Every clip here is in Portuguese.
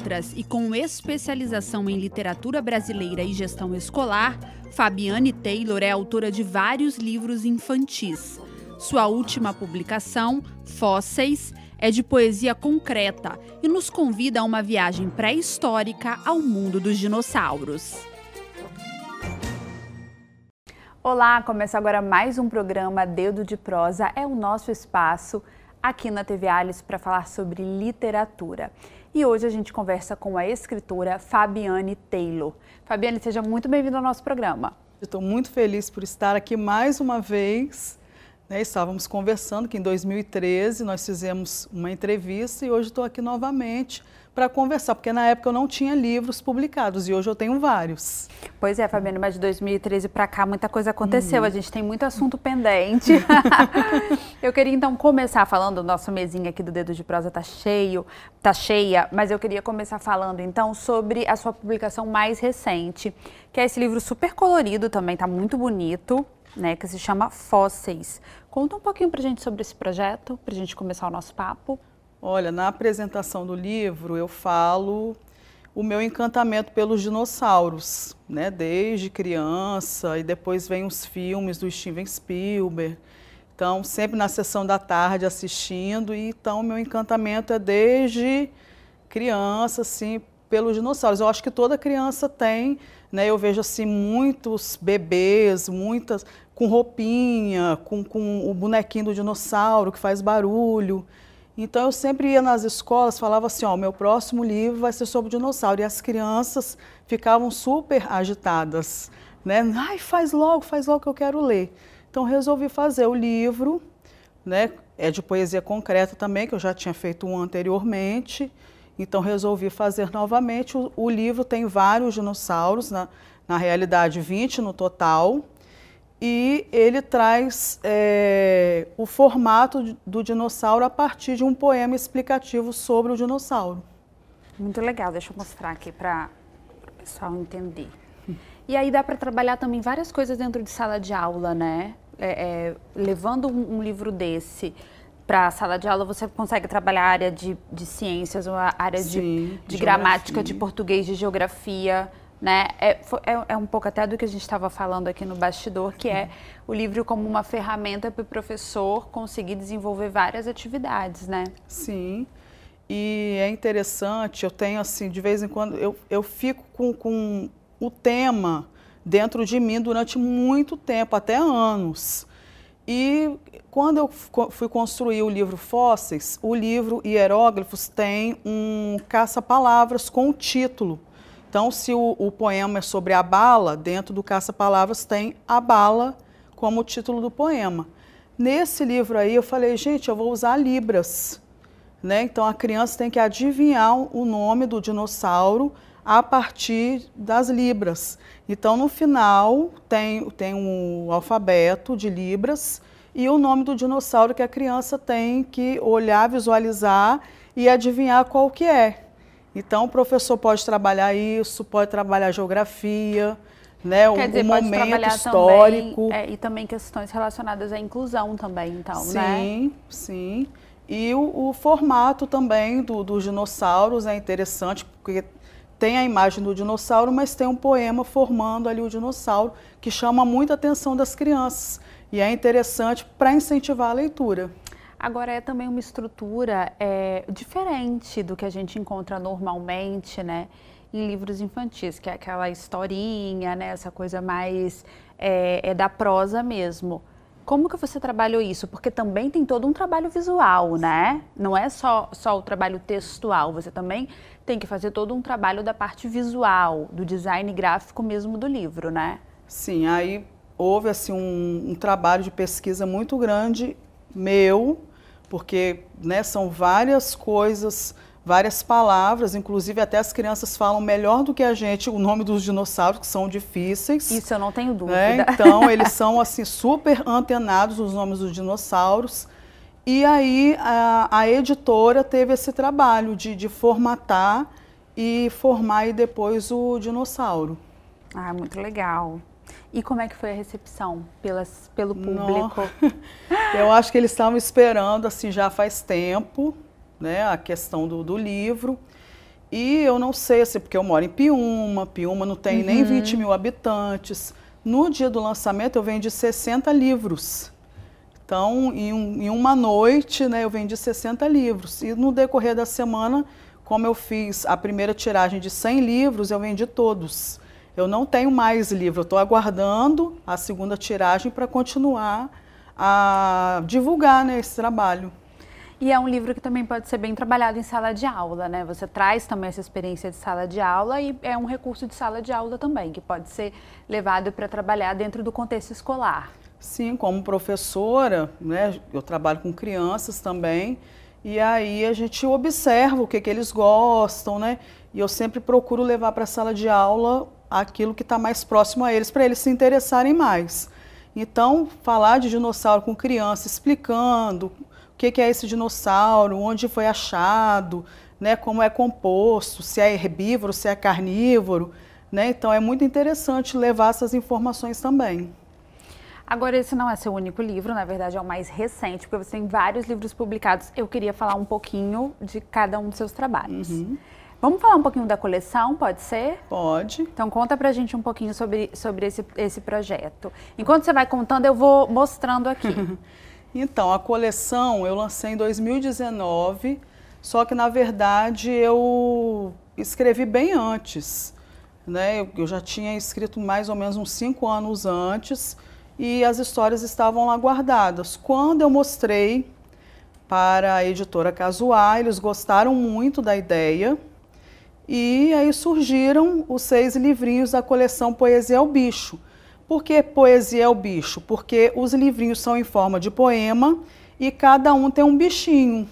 letras e com especialização em literatura brasileira e gestão escolar, Fabiane Taylor é autora de vários livros infantis. Sua última publicação, Fósseis, é de poesia concreta e nos convida a uma viagem pré-histórica ao mundo dos dinossauros. Olá, começa agora mais um programa Dedo de Prosa, é o nosso espaço aqui na TV Alice para falar sobre literatura. E hoje a gente conversa com a escritora Fabiane Taylor. Fabiane, seja muito bem-vinda ao nosso programa. Eu estou muito feliz por estar aqui mais uma vez. Né, estávamos conversando que em 2013 nós fizemos uma entrevista e hoje estou aqui novamente para conversar, porque na época eu não tinha livros publicados e hoje eu tenho vários. Pois é, Fabiana, mas de 2013 para cá muita coisa aconteceu, hum. a gente tem muito assunto pendente. eu queria então começar falando, o nosso mesinho aqui do Dedo de Prosa tá cheio, tá cheia, mas eu queria começar falando então sobre a sua publicação mais recente, que é esse livro super colorido também, tá muito bonito. Né, que se chama Fósseis. Conta um pouquinho pra gente sobre esse projeto, pra gente começar o nosso papo. Olha, na apresentação do livro eu falo o meu encantamento pelos dinossauros, né? Desde criança e depois vem os filmes do Steven Spielberg. Então, sempre na sessão da tarde assistindo e então o meu encantamento é desde criança assim pelos dinossauros. Eu acho que toda criança tem, né? Eu vejo assim muitos bebês, muitas com roupinha, com, com o bonequinho do dinossauro que faz barulho. Então eu sempre ia nas escolas, falava assim, ó, meu próximo livro vai ser sobre dinossauro. E as crianças ficavam super agitadas, né? Ai, faz logo, faz logo que eu quero ler. Então resolvi fazer o livro, né? É de poesia concreta também, que eu já tinha feito um anteriormente. Então resolvi fazer novamente. O, o livro tem vários dinossauros, na, na realidade 20 no total e ele traz é, o formato do dinossauro a partir de um poema explicativo sobre o dinossauro. Muito legal, deixa eu mostrar aqui para o pessoal entender. E aí dá para trabalhar também várias coisas dentro de sala de aula, né? É, é, levando um, um, livro desse para a sala de aula, você consegue trabalhar a área de, de ciências, uma área Sim, de, de gramática, de português, de geografia, né? É, é, é, um pouco até do que a gente estava falando aqui no bastidor, que é o livro como uma ferramenta para o professor conseguir desenvolver várias atividades, né? Sim. E é interessante, eu tenho assim, de vez em quando, eu, eu fico com, com o tema dentro de mim durante muito tempo, até anos. E quando eu fui construir o livro Fósseis, o livro Hieróglifos tem um caça-palavras com o título então, se o, o poema é sobre a bala, dentro do Caça-Palavras tem a bala como título do poema. Nesse livro aí, eu falei, gente, eu vou usar Libras. Né? Então, a criança tem que adivinhar o nome do dinossauro a partir das libras. Então, no final, tem, tem um alfabeto de libras e o nome do dinossauro que a criança tem que olhar, visualizar e adivinhar qual que é. Então, o professor pode trabalhar isso, pode trabalhar geografia, né, Quer o, dizer, o momento histórico. Também, é, e também questões relacionadas à inclusão também, então, sim, né? Sim, sim. E o, o, formato também do, dos dinossauros é interessante, porque tem a imagem do dinossauro, mas tem um poema formando ali o dinossauro, que chama muita atenção das crianças. E é interessante para incentivar a leitura. Agora é também uma estrutura é, diferente do que a gente encontra normalmente, né? Em livros infantis, que é aquela historinha, né? Essa coisa mais é, é da prosa mesmo. Como que você trabalhou isso? Porque também tem todo um trabalho visual, né? Não é só, só o trabalho textual, você também tem que fazer todo um trabalho da parte visual, do design gráfico mesmo do livro, né? Sim, aí houve assim um, um trabalho de pesquisa muito grande meu porque né, são várias coisas, várias palavras, inclusive até as crianças falam melhor do que a gente o nome dos dinossauros, que são difíceis. Isso eu não tenho né? dúvida. Né? Então, eles são assim super antenados os nomes dos dinossauros. E aí a, a editora teve esse trabalho de, de formatar e formar e depois o dinossauro. Ah, muito legal. E como é que foi a recepção pelas, pelo público? Não. Eu acho que eles estavam esperando, assim, já faz tempo, né, a questão do, do livro. E eu não sei, assim, porque eu moro em Piúma, Piúma não tem uhum. nem 20 mil habitantes. No dia do lançamento eu vendi 60 livros. Então, em, um, em uma noite, né, eu vendi 60 livros. E no decorrer da semana, como eu fiz a primeira tiragem de 100 livros, eu vendi todos. Eu não tenho mais livro, estou aguardando a segunda tiragem para continuar a divulgar né, esse trabalho. E é um livro que também pode ser bem trabalhado em sala de aula, né? Você traz também essa experiência de sala de aula e é um recurso de sala de aula também, que pode ser levado para trabalhar dentro do contexto escolar. Sim, como professora, né? Eu trabalho com crianças também. E aí a gente observa o que, que eles gostam, né? E eu sempre procuro levar para a sala de aula aquilo que está mais próximo a eles, para eles se interessarem mais. Então, falar de dinossauro com criança, explicando o que, que é esse dinossauro, onde foi achado, né, como é composto, se é herbívoro, se é carnívoro. Né? Então, é muito interessante levar essas informações também. Agora, esse não é seu único livro, na verdade é o mais recente, porque você tem vários livros publicados. Eu queria falar um pouquinho de cada um dos seus trabalhos. Uhum. Vamos falar um pouquinho da coleção, pode ser? Pode. Então conta pra gente um pouquinho sobre, sobre esse, esse projeto. Enquanto você vai contando, eu vou mostrando aqui. então, a coleção eu lancei em 2019, só que na verdade eu escrevi bem antes. Né? Eu, eu já tinha escrito mais ou menos uns cinco anos antes e as histórias estavam lá guardadas. Quando eu mostrei para a editora Casuar, eles gostaram muito da ideia e aí surgiram os seis livrinhos da coleção Poesia o Bicho. Por que Poesia o Bicho? Porque os livrinhos são em forma de poema e cada um tem um bichinho.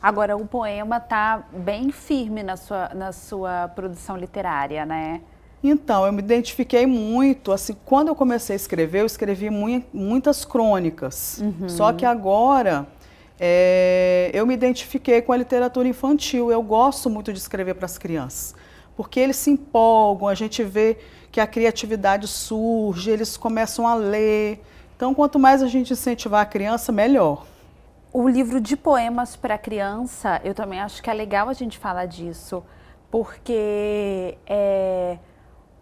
Agora, o poema está bem firme na sua, na sua produção literária, né? Então, eu me identifiquei muito. Assim, quando eu comecei a escrever, eu escrevi muitas crônicas. Uhum. Só que agora é, eu me identifiquei com a literatura infantil. Eu gosto muito de escrever para as crianças, porque eles se empolgam, a gente vê que a criatividade surge, eles começam a ler. Então, quanto mais a gente incentivar a criança, melhor. O livro de poemas para criança, eu também acho que é legal a gente falar disso, porque é,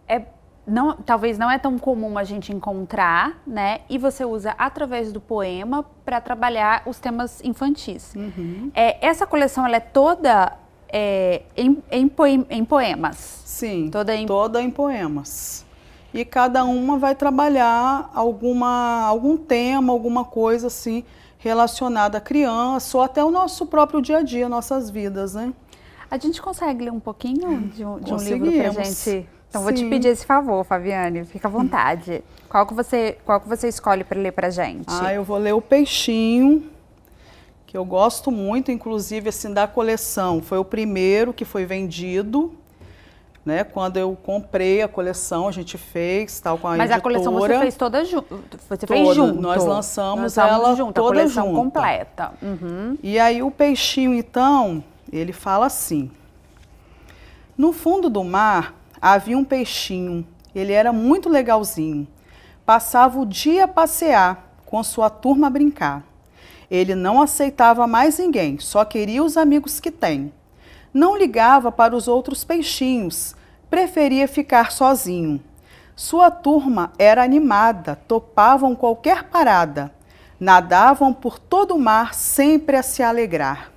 é não, talvez não é tão comum a gente encontrar, né? E você usa através do poema para trabalhar os temas infantis. Uhum. É, essa coleção ela é toda é, em, em, em, poemas. Sim. Toda em... toda em poemas. E cada uma vai trabalhar alguma, algum tema, alguma coisa assim relacionada à criança ou até o nosso próprio dia a dia, nossas vidas, né? A gente consegue ler um pouquinho de um, de um livro para gente então Sim. vou te pedir esse favor, Fabiane, fica à vontade. Qual que você, qual que você escolhe para ler para gente? Ah, eu vou ler o Peixinho, que eu gosto muito, inclusive assim da coleção. Foi o primeiro que foi vendido. Né, quando eu comprei a coleção, a gente fez, tal, com a Mas editora. Mas a coleção você fez toda junto? Você toda. fez junto? Nós lançamos, Nós lançamos ela junto, toda a coleção junta. completa. Uhum. E aí o peixinho, então, ele fala assim: No fundo do mar havia um peixinho. Ele era muito legalzinho. Passava o dia a passear, com sua turma a brincar. Ele não aceitava mais ninguém, só queria os amigos que tem. Não ligava para os outros peixinhos, preferia ficar sozinho. Sua turma era animada, topavam qualquer parada, nadavam por todo o mar sempre a se alegrar.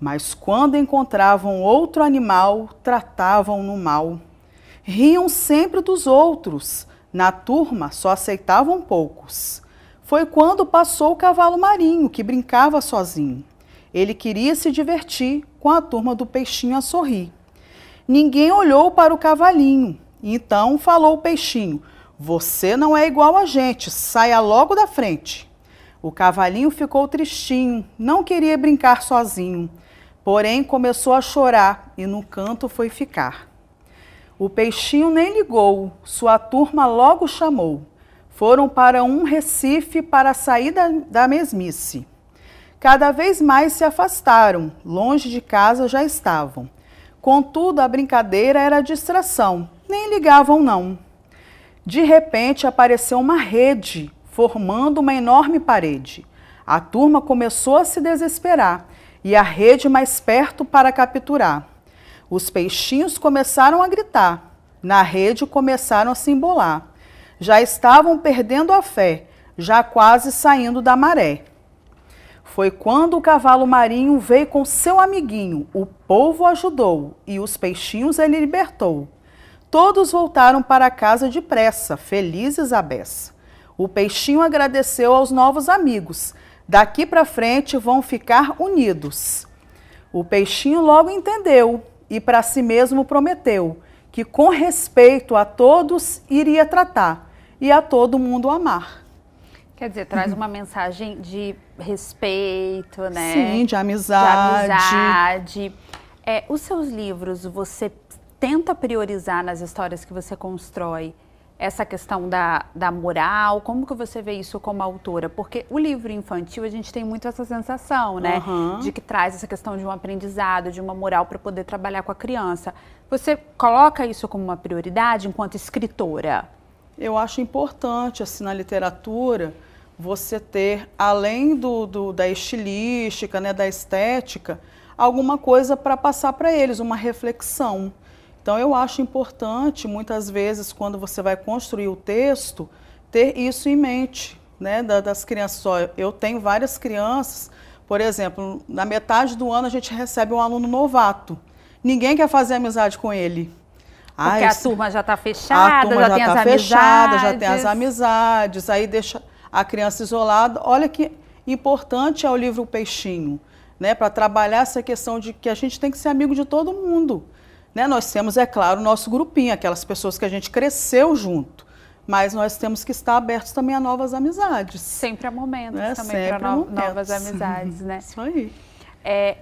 Mas quando encontravam outro animal, tratavam-no mal. Riam sempre dos outros, na turma só aceitavam poucos. Foi quando passou o cavalo marinho, que brincava sozinho. Ele queria se divertir com a turma do peixinho a sorrir. Ninguém olhou para o cavalinho. Então falou o peixinho: Você não é igual a gente, saia logo da frente. O cavalinho ficou tristinho, não queria brincar sozinho. Porém, começou a chorar e no canto foi ficar. O peixinho nem ligou, sua turma logo chamou. Foram para um Recife para sair da, da mesmice. Cada vez mais se afastaram, longe de casa já estavam. Contudo, a brincadeira era distração, nem ligavam não. De repente apareceu uma rede, formando uma enorme parede. A turma começou a se desesperar e a rede mais perto para capturar. Os peixinhos começaram a gritar, na rede começaram a se embolar. Já estavam perdendo a fé, já quase saindo da maré. Foi quando o cavalo marinho veio com seu amiguinho, o povo ajudou e os peixinhos ele libertou. Todos voltaram para casa depressa, felizes a beça. O peixinho agradeceu aos novos amigos Daqui para frente vão ficar unidos. O peixinho logo entendeu e para si mesmo prometeu que com respeito a todos iria tratar e a todo mundo amar. Quer dizer, traz uma mensagem de respeito, né? Sim, de amizade. De amizade. É, os seus livros, você tenta priorizar nas histórias que você constrói essa questão da, da moral? Como que você vê isso como autora? Porque o livro infantil, a gente tem muito essa sensação, né? Uhum. De que traz essa questão de um aprendizado, de uma moral para poder trabalhar com a criança. Você coloca isso como uma prioridade enquanto escritora? Eu acho importante, assim, na literatura, você ter, além do, do da estilística, né, da estética, alguma coisa para passar para eles, uma reflexão. Então, eu acho importante, muitas vezes, quando você vai construir o texto, ter isso em mente, né, das crianças. Eu tenho várias crianças, por exemplo, na metade do ano a gente recebe um aluno novato. Ninguém quer fazer amizade com ele. Porque a turma já está fechada, a turma já, já tem tá as fechada, amizades. já tem as amizades, aí deixa a criança isolada. Olha que importante é o livro Peixinho, né, para trabalhar essa questão de que a gente tem que ser amigo de todo mundo. Né? Nós temos, é claro, o nosso grupinho, aquelas pessoas que a gente cresceu junto. Mas nós temos que estar abertos também a novas amizades. Sempre há momentos né? também para no novas amizades, né? Isso aí. É,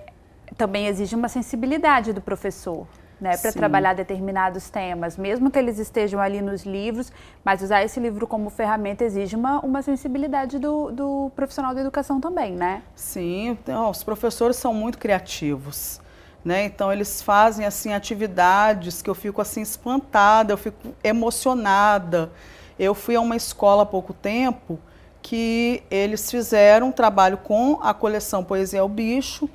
também exige uma sensibilidade do professor. Né, para trabalhar determinados temas, mesmo que eles estejam ali nos livros, mas usar esse livro como ferramenta exige uma, uma sensibilidade do, do profissional da educação também, né? Sim, então, os professores são muito criativos. Né? Então eles fazem assim atividades que eu fico assim espantada, eu fico emocionada. Eu fui a uma escola há pouco tempo que eles fizeram um trabalho com a coleção Poesia ao Bicho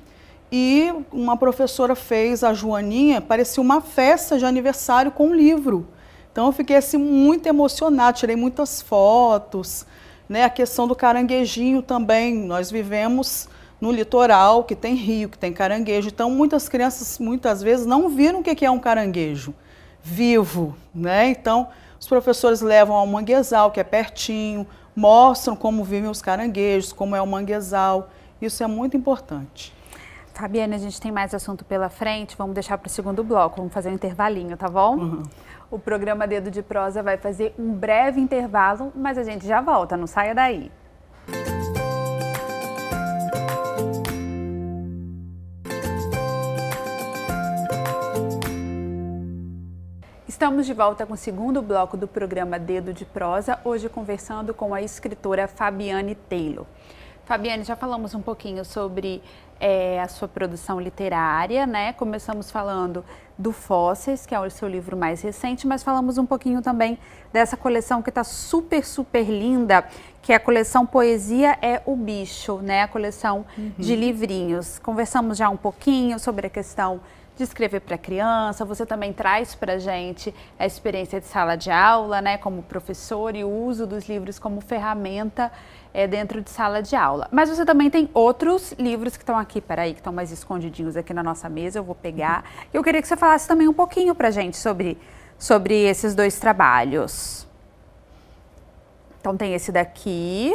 e uma professora fez a Joaninha, parecia uma festa de aniversário com um livro. Então eu fiquei assim muito emocionada, tirei muitas fotos, né? A questão do caranguejinho também, nós vivemos no litoral, que tem rio, que tem caranguejo. Então, muitas crianças, muitas vezes, não viram o que é um caranguejo vivo, né? Então, os professores levam ao manguezal, que é pertinho, mostram como vivem os caranguejos, como é o manguezal. Isso é muito importante. Fabiana, a gente tem mais assunto pela frente, vamos deixar para o segundo bloco, vamos fazer um intervalinho, tá bom? Uhum. O programa Dedo de Prosa vai fazer um breve intervalo, mas a gente já volta, não saia daí. Música Estamos de volta com o segundo bloco do programa Dedo de Prosa, hoje conversando com a escritora Fabiane Taylor. Fabiane, já falamos um pouquinho sobre é, a sua produção literária, né? Começamos falando do Fósseis, que é o seu livro mais recente, mas falamos um pouquinho também dessa coleção que está super, super linda, que é a coleção Poesia é o Bicho, né? A coleção uhum. de livrinhos. Conversamos já um pouquinho sobre a questão de escrever para criança, você também traz para a gente a experiência de sala de aula, né, como professor e o uso dos livros como ferramenta é, dentro de sala de aula. Mas você também tem outros livros que estão aqui, peraí, que estão mais escondidinhos aqui na nossa mesa, eu vou pegar. Eu queria que você falasse também um pouquinho para a gente sobre, sobre esses dois trabalhos. Então tem esse daqui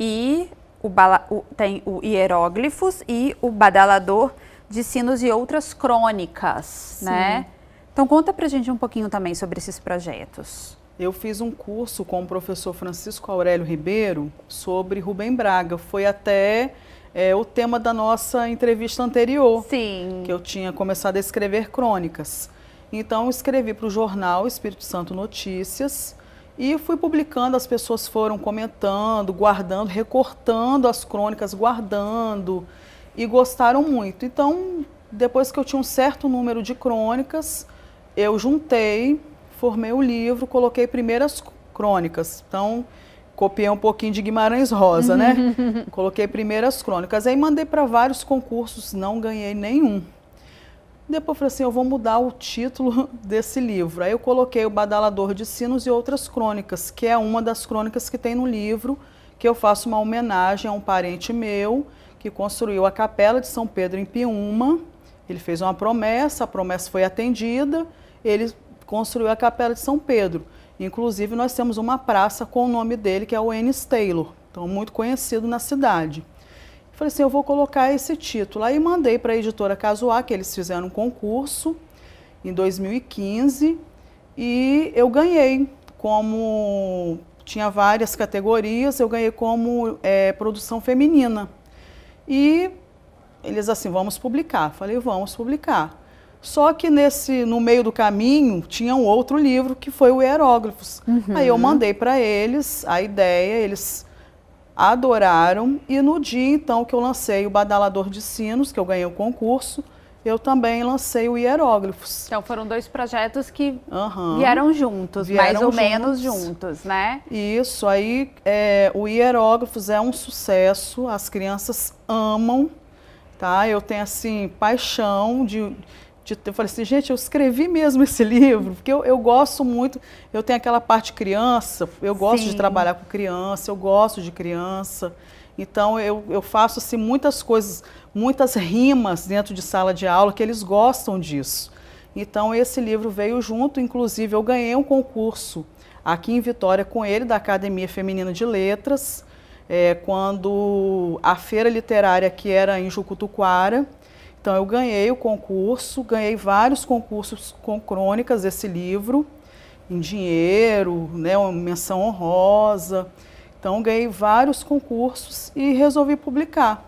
e o, bala, o, tem o Hieróglifos e o Badalador de sinos e outras crônicas, né? Sim. né? Então conta pra gente um pouquinho também sobre esses projetos. Eu fiz um curso com o professor Francisco Aurélio Ribeiro sobre Rubem Braga. Foi até é, o tema da nossa entrevista anterior. Sim. Que eu tinha começado a escrever crônicas. Então escrevi para o jornal Espírito Santo Notícias e fui publicando, as pessoas foram comentando, guardando, recortando as crônicas, guardando e gostaram muito. Então, depois que eu tinha um certo número de crônicas, eu juntei, formei o livro, coloquei primeiras crônicas. Então, copiei um pouquinho de Guimarães Rosa, né? Coloquei primeiras crônicas. Aí mandei para vários concursos, não ganhei nenhum. Depois eu falei assim, eu vou mudar o título desse livro. Aí eu coloquei o Badalador de Sinos e Outras Crônicas, que é uma das crônicas que tem no livro, que eu faço uma homenagem a um parente meu, que construiu a capela de São Pedro em Piúma. Ele fez uma promessa, a promessa foi atendida, ele construiu a capela de São Pedro. Inclusive, nós temos uma praça com o nome dele, que é o Ennis Taylor, então muito conhecido na cidade. Falei assim, eu vou colocar esse título. Aí mandei para a editora Casuá, que eles fizeram um concurso em 2015, e eu ganhei como tinha várias categorias, eu ganhei como é, produção feminina. E eles assim, vamos publicar. Falei, vamos publicar. Só que nesse, no meio do caminho tinha um outro livro que foi o Hieróglifos. Uhum. Aí eu mandei para eles a ideia, eles adoraram. E no dia então que eu lancei o Badalador de Sinos, que eu ganhei o concurso, eu também lancei o Hieróglifos. Então foram dois projetos que uhum. vieram juntos, vieram mais ou juntos. menos juntos, né? Isso, aí é, o Hieróglifos é um sucesso, as crianças amam, tá? Eu tenho, assim, paixão de... de eu falei assim, gente, eu escrevi mesmo esse livro, porque eu, eu gosto muito, eu tenho aquela parte criança, eu gosto Sim. de trabalhar com criança, eu gosto de criança, então eu, eu faço, assim, muitas coisas muitas rimas dentro de sala de aula, que eles gostam disso. Então esse livro veio junto, inclusive eu ganhei um concurso aqui em Vitória com ele, da Academia Feminina de Letras, é, quando a feira literária que era em Jucutuquara, então eu ganhei o concurso, ganhei vários concursos com crônicas desse livro, em dinheiro, né, uma menção honrosa. Então ganhei vários concursos e resolvi publicar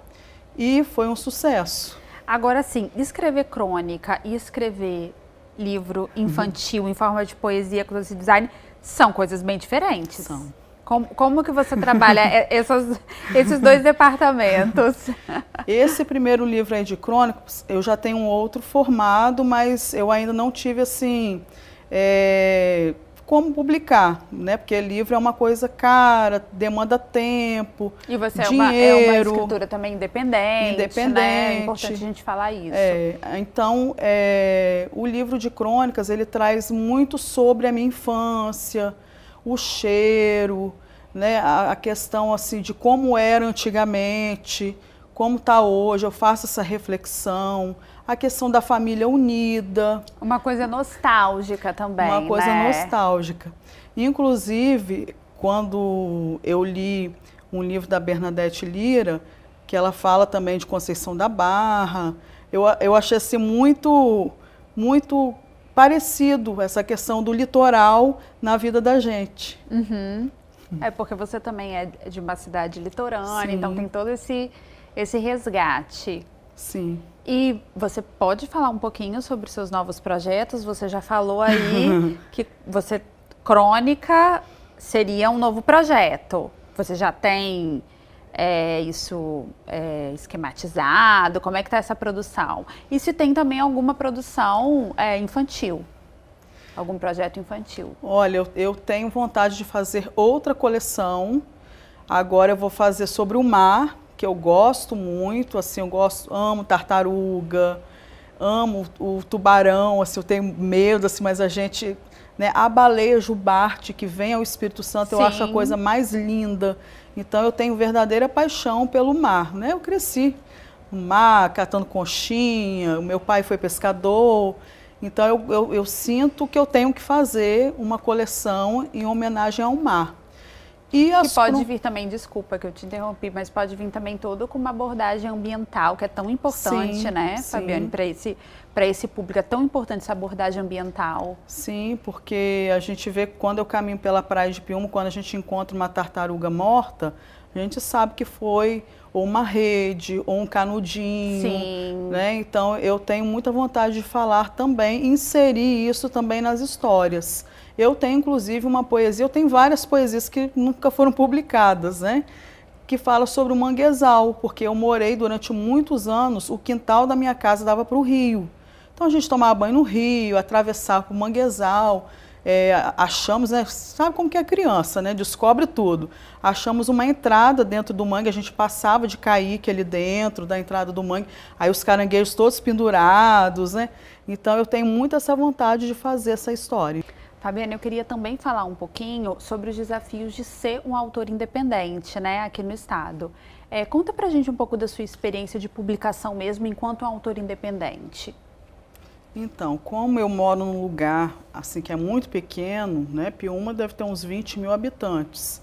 e foi um sucesso. Agora sim, escrever crônica e escrever livro uhum. infantil uhum. em forma de poesia, com esse design, são coisas bem diferentes. São. Como, como que você trabalha esses esses dois departamentos? Esse primeiro livro aí de crônicas, eu já tenho um outro formado, mas eu ainda não tive assim. É como publicar, né? Porque livro é uma coisa cara, demanda tempo, E você dinheiro, é, uma, é uma escritura também independente, independente. Né? É importante a gente falar isso. É, então, é, o livro de crônicas, ele traz muito sobre a minha infância, o cheiro, né? a, a questão assim de como era antigamente, como está hoje, eu faço essa reflexão a questão da família unida. Uma coisa nostálgica também. Uma coisa né? nostálgica. Inclusive, quando eu li um livro da Bernadette Lira, que ela fala também de Conceição da Barra, eu, eu achei assim muito, muito parecido essa questão do litoral na vida da gente. Uhum. É porque você também é de uma cidade litorânea, então Sim. então tem todo esse, esse resgate. Sim. E você pode falar um pouquinho sobre seus novos projetos? Você já falou aí que você crônica seria um novo projeto. Você já tem é, isso é, esquematizado? Como é que está essa produção? E se tem também alguma produção é, infantil? Algum projeto infantil? Olha, eu, eu tenho vontade de fazer outra coleção. Agora eu vou fazer sobre o mar, que eu gosto muito, assim, eu gosto, amo tartaruga, amo o tubarão, assim, eu tenho medo, assim, mas a gente, né, a baleia jubarte que vem ao Espírito Santo, Sim. eu acho a coisa mais linda. Então eu tenho verdadeira paixão pelo mar, né? Eu cresci no mar, catando conchinha, o meu pai foi pescador, então eu, eu, eu sinto que eu tenho que fazer uma coleção em homenagem ao mar. E as... pode vir também, desculpa que eu te interrompi, mas pode vir também todo com uma abordagem ambiental, que é tão importante, sim, né, Fabiane, para esse, esse público, é tão importante essa abordagem ambiental. Sim, porque a gente vê quando eu caminho pela praia de Piumo, quando a gente encontra uma tartaruga morta, a gente sabe que foi ou uma rede, ou um canudinho, Sim. né? Então eu tenho muita vontade de falar também, inserir isso também nas histórias. Eu tenho, inclusive, uma poesia, eu tenho várias poesias que nunca foram publicadas, né? Que fala sobre o manguezal, porque eu morei durante muitos anos, o quintal da minha casa dava para o rio. Então a gente tomava banho no rio, atravessava para o manguezal, é, achamos, né, sabe como que é criança, né, descobre tudo. Achamos uma entrada dentro do mangue, a gente passava de caíque ali dentro da entrada do mangue, aí os caranguejos todos pendurados, né? Então eu tenho muito essa vontade de fazer essa história. Fabiana, tá eu queria também falar um pouquinho sobre os desafios de ser um autor independente, né, aqui no Estado. É, conta pra gente um pouco da sua experiência de publicação mesmo enquanto um autor independente. Então, como eu moro num lugar assim que é muito pequeno, né, Piúma deve ter uns 20 mil habitantes.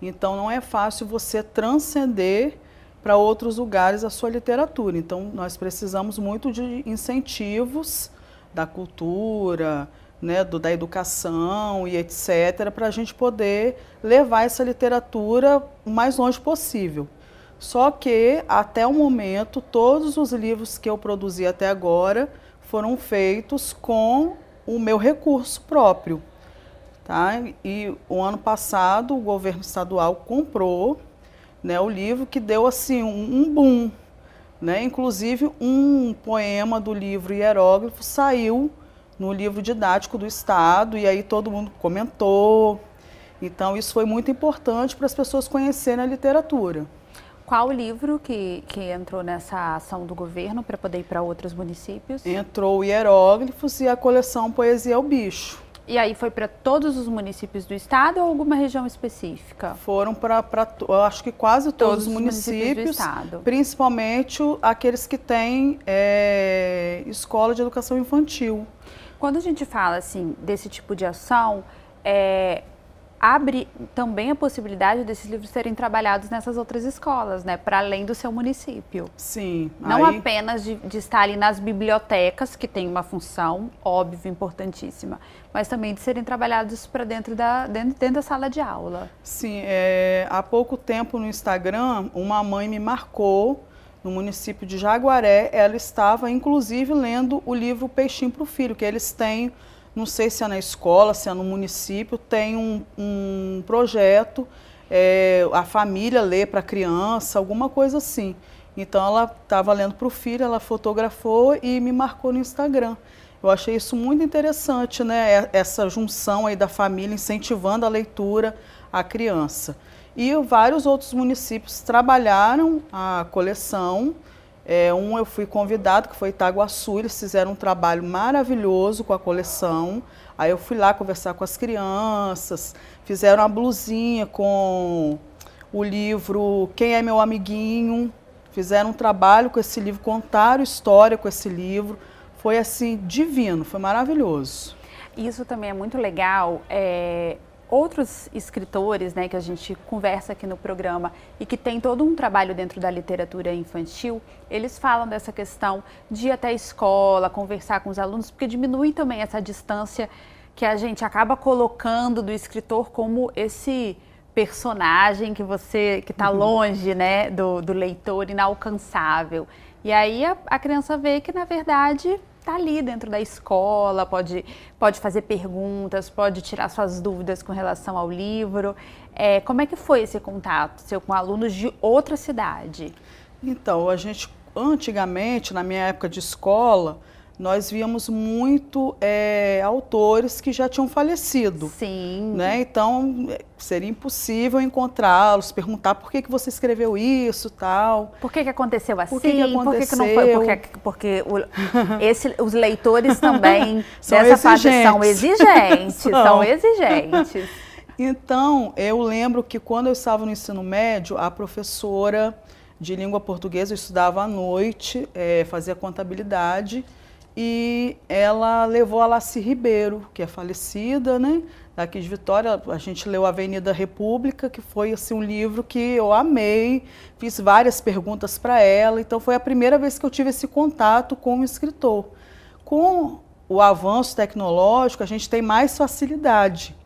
Então, não é fácil você transcender para outros lugares a sua literatura. Então, nós precisamos muito de incentivos da cultura, né, do, da educação e etc., para a gente poder levar essa literatura o mais longe possível. Só que, até o momento, todos os livros que eu produzi até agora foram feitos com o meu recurso próprio. Tá? E o ano passado, o governo estadual comprou né, o livro que deu assim um, um boom. Né? Inclusive, um poema do livro Hieróglifo saiu no livro didático do Estado, e aí todo mundo comentou. Então, isso foi muito importante para as pessoas conhecerem a literatura. Qual o livro que, que entrou nessa ação do governo para poder ir para outros municípios? Entrou o Hieróglifos e a coleção Poesia o Bicho. E aí foi para todos os municípios do estado ou alguma região específica? Foram para, acho que quase todos, todos os municípios, municípios do estado. principalmente aqueles que têm é, escola de educação infantil. Quando a gente fala assim desse tipo de ação, é, abre também a possibilidade desses livros serem trabalhados nessas outras escolas, né? Para além do seu município. Sim. Não aí... apenas de, de, estar ali nas bibliotecas, que tem uma função óbvia, importantíssima, mas também de serem trabalhados para dentro da, dentro, dentro, da sala de aula. Sim. É, há pouco tempo no Instagram, uma mãe me marcou no município de Jaguaré, ela estava inclusive lendo o livro Peixinho para o Filho, que eles têm, não sei se é na escola, se é no município, tem um, um projeto, é, a família lê para a criança, alguma coisa assim. Então ela estava lendo para o filho, ela fotografou e me marcou no Instagram. Eu achei isso muito interessante, né? Essa junção aí da família incentivando a leitura à criança. E vários outros municípios trabalharam a coleção. É, um eu fui convidado, que foi Itaguaçu, eles fizeram um trabalho maravilhoso com a coleção. Aí eu fui lá conversar com as crianças, fizeram uma blusinha com o livro Quem é Meu Amiguinho, fizeram um trabalho com esse livro, contaram história com esse livro. Foi assim, divino, foi maravilhoso. Isso também é muito legal. É outros escritores né, que a gente conversa aqui no programa e que tem todo um trabalho dentro da literatura infantil, eles falam dessa questão de ir até a escola, conversar com os alunos, porque diminui também essa distância que a gente acaba colocando do escritor como esse personagem que você que está uhum. longe né do, do leitor inalcançável e aí a, a criança vê que na verdade tá ali dentro da escola, pode, pode fazer perguntas, pode tirar suas dúvidas com relação ao livro. É, como é que foi esse contato seu com alunos de outra cidade? Então, a gente antigamente, na minha época de escola, nós víamos muito é, autores que já tinham falecido. Sim. Né? Então, é, seria impossível encontrá-los, perguntar por que, que você escreveu isso tal. Por que, que aconteceu assim? Por que, assim? que aconteceu? Por que, que não foi? Porque, porque o, esse, os leitores também são dessa exigentes. parte são exigentes. são. são exigentes. Então, eu lembro que quando eu estava no ensino médio, a professora de língua portuguesa, eu estudava à noite, é, fazia contabilidade, e ela levou a Laci Ribeiro, que é falecida, né? Daqui de Vitória, a gente leu Avenida República, que foi assim um livro que eu amei, fiz várias perguntas para ela, então foi a primeira vez que eu tive esse contato com o escritor. Com o avanço tecnológico, a gente tem mais facilidade.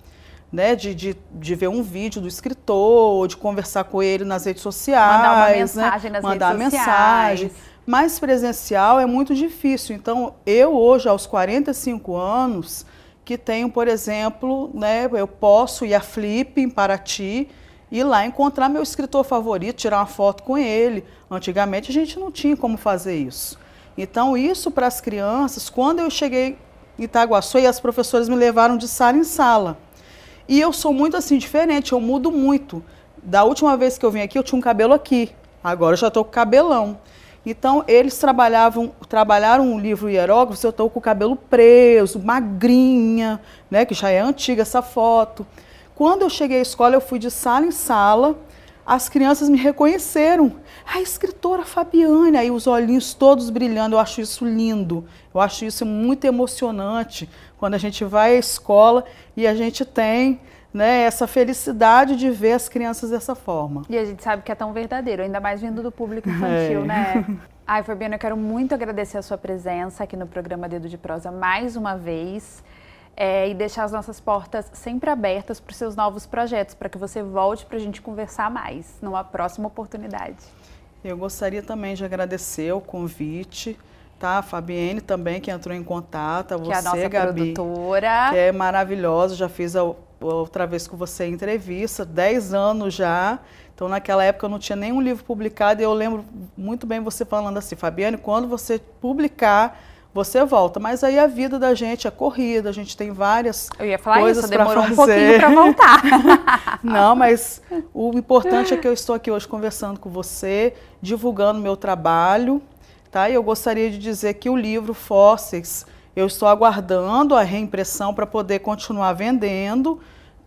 Né, de, de, de, ver um vídeo do escritor, de conversar com ele nas redes sociais. Mandar uma né, mensagem né, nas mandar redes sociais. mensagem mas presencial é muito difícil. Então, eu hoje, aos 45 anos, que tenho, por exemplo, né, eu posso ir a Flip em Paraty e lá encontrar meu escritor favorito, tirar uma foto com ele. Antigamente a gente não tinha como fazer isso. Então, isso para as crianças, quando eu cheguei em Itaguaçu e as professoras me levaram de sala em sala. E eu sou muito assim, diferente, eu mudo muito. Da última vez que eu vim aqui, eu tinha um cabelo aqui. Agora eu já estou com cabelão. Então, eles trabalhavam, trabalharam um livro hierógrafo, eu estou com o cabelo preso, magrinha, né, que já é antiga essa foto. Quando eu cheguei à escola, eu fui de sala em sala, as crianças me reconheceram. A escritora Fabiane, aí os olhinhos todos brilhando, eu acho isso lindo. Eu acho isso muito emocionante quando a gente vai à escola e a gente tem né, essa felicidade de ver as crianças dessa forma. E a gente sabe que é tão verdadeiro, ainda mais vindo do público infantil, é. né? Ai, Fabiana, eu quero muito agradecer a sua presença aqui no programa Dedo de Prosa mais uma vez. É, e deixar as nossas portas sempre abertas para os seus novos projetos, para que você volte para a gente conversar mais numa próxima oportunidade. Eu gostaria também de agradecer o convite, tá? A Fabiene também, que entrou em contato, a você, que é a nossa Gabi, produtora. Que é maravilhosa, já fiz a outra vez com você em entrevista, 10 anos já. Então, naquela época, eu não tinha nenhum livro publicado e eu lembro muito bem você falando assim, Fabiane, quando você publicar, você volta. Mas aí a vida da gente é corrida, a gente tem várias coisas para fazer. Eu ia falar isso, demorou um pouquinho para voltar. não, mas o importante é que eu estou aqui hoje conversando com você, divulgando meu trabalho, tá? E eu gostaria de dizer que o livro Fósseis eu estou aguardando a reimpressão para poder continuar vendendo.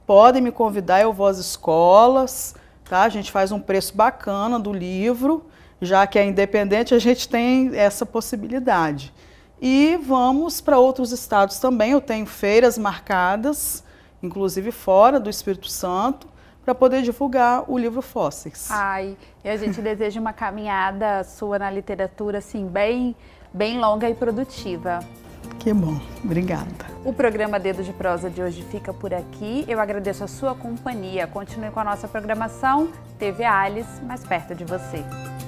Podem me convidar, eu vou às escolas, tá? A gente faz um preço bacana do livro, já que é independente, a gente tem essa possibilidade. E vamos para outros estados também. Eu tenho feiras marcadas, inclusive fora do Espírito Santo, para poder divulgar o livro Fósseis. Ai, e a gente deseja uma caminhada sua na literatura assim bem, bem longa e produtiva. Que bom, obrigada. O programa Dedo de Prosa de hoje fica por aqui. Eu agradeço a sua companhia. Continue com a nossa programação. TV Alice, mais perto de você.